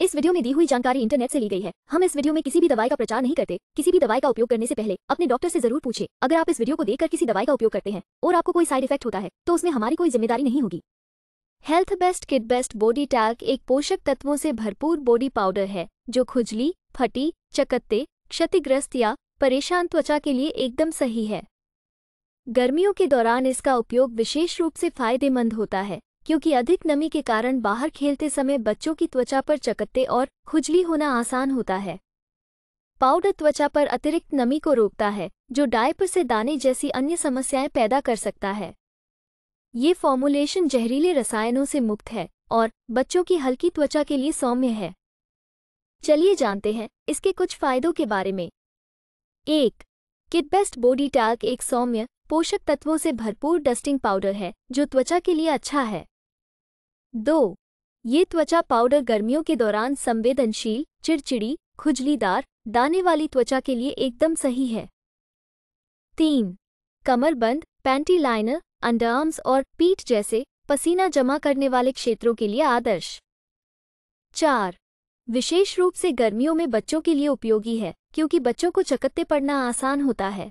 इस वीडियो में दी हुई जानकारी इंटरनेट से ली गई है हम इस वीडियो में किसी भी दवाई का प्रचार नहीं करते किसी भी दवाई का उपयोग करने से पहले अपने डॉक्टर से जरूर पूछे अगर आप इस वीडियो को देखकर किसी दवाई का उपयोग करते हैं और आपको कोई साइड इफेक्ट होता है तो उसमें हमारी कोई जिम्मेदारी नहीं होगी health best kid best body tag एक पोषक तत्वों से भरपूर बॉडी पाउडर है जो खुजली फटी चकत्ते क्षतिग्रस्त या परेशान त्वचा के लिए एकदम सही है गर्मियों के दौरान इसका उपयोग विशेष रूप से फायदेमंद होता है क्योंकि अधिक नमी के कारण बाहर खेलते समय बच्चों की त्वचा पर चकत्ते और खुजली होना आसान होता है पाउडर त्वचा पर अतिरिक्त नमी को रोकता है जो डायपर से दाने जैसी अन्य समस्याएं पैदा कर सकता है ये फॉर्मुलेशन जहरीले रसायनों से मुक्त है और बच्चों की हल्की त्वचा के लिए सौम्य है चलिए जानते हैं इसके कुछ फायदों के बारे में एक किटबेस्ट बॉडी टाल्क एक सौम्य पोषक तत्वों से भरपूर डस्टिंग पाउडर है जो त्वचा के लिए अच्छा है दो ये त्वचा पाउडर गर्मियों के दौरान संवेदनशील चिड़चिड़ी खुजलीदार दाने वाली त्वचा के लिए एकदम सही है तीन कमरबंद पैंटी लाइनर अंडरआर्म्स और पीठ जैसे पसीना जमा करने वाले क्षेत्रों के लिए आदर्श चार विशेष रूप से गर्मियों में बच्चों के लिए उपयोगी है क्योंकि बच्चों को चकत्ते पड़ना आसान होता है